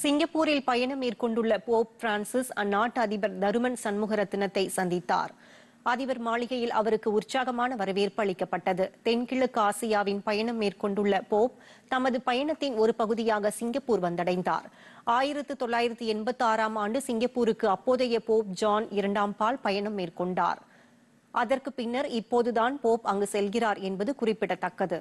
சிங்கப்பூரில் பயணம் மேற்கொண்டுள்ள போப் பிரான்சிஸ் அந்நாட்டு அதிபர் தருமன் சண்முகரத்னத்தை சந்தித்தார் அதிபர் மாளிகையில் அவருக்கு உற்சாகமான வரவேற்பு அளிக்கப்பட்டது தென்கிழக்கு ஆசியாவின் பயணம் மேற்கொண்டுள்ள போப் தமது பயணத்தின் ஒரு பகுதியாக சிங்கப்பூர் வந்தடைந்தார் ஆயிரத்து தொள்ளாயிரத்தி எண்பத்தி ஆறாம் ஆண்டு சிங்கப்பூருக்கு அப்போதைய போப் ஜான் இரண்டாம் பால் பயணம் மேற்கொண்டார் அதற்கு பின்னர் இப்போதுதான் போப் அங்கு செல்கிறார் என்பது குறிப்பிடத்தக்கது